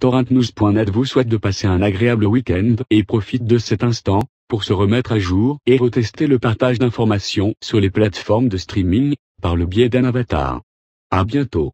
torrentnews.net vous souhaite de passer un agréable week-end et profite de cet instant pour se remettre à jour et retester le partage d'informations sur les plateformes de streaming par le biais d'un avatar. À bientôt.